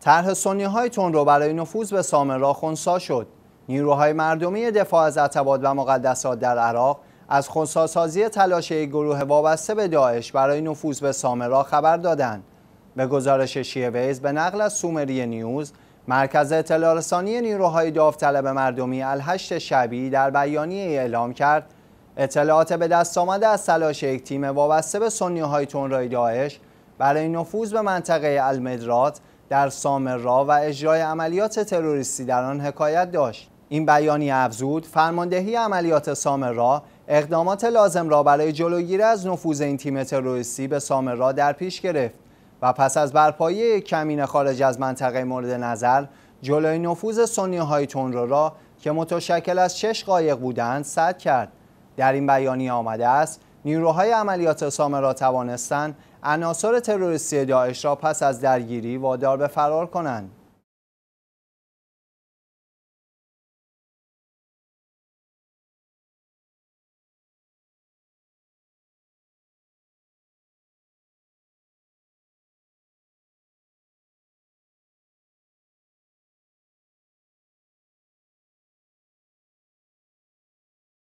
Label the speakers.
Speaker 1: طرح سنی های تون رو برای نفوذ به سامرا را خونسا شد. نیروهای مردمی دفاع از اعتباد و مقدسات در عراق از خونساسازی تلاش گروه وابسته به داعش برای نفوذ به سامرا خبر دادند. به گزارش شیه ویز به نقل از سومری نیوز، مرکز اطلاع رسانی نیروهای داوطلب مردمی الهشت شبی در بیانیه اعلام کرد اطلاعات به دست آمده از تلاش یک تیم وابسته به سنی های رای داعش برای نفوذ به منطقه المدرات در سامرا و اجرای عملیات تروریستی در آن حکایت داشت این بیانیه افزود فرماندهی عملیات سامرا اقدامات لازم را برای جلوگیری از نفوذ این تیم تروریستی به سامرا در پیش گرفت و پس از برپایی کمین خارج از منطقه مورد نظر جلوی نفوذ سنی های تونرو را که متشکل از شش قایق بودند سد کرد در این بیانیه آمده است نیروهای عملیات سامرا توانستند عناصر تروریستی داعش را پس از درگیری وادار به فرار کنند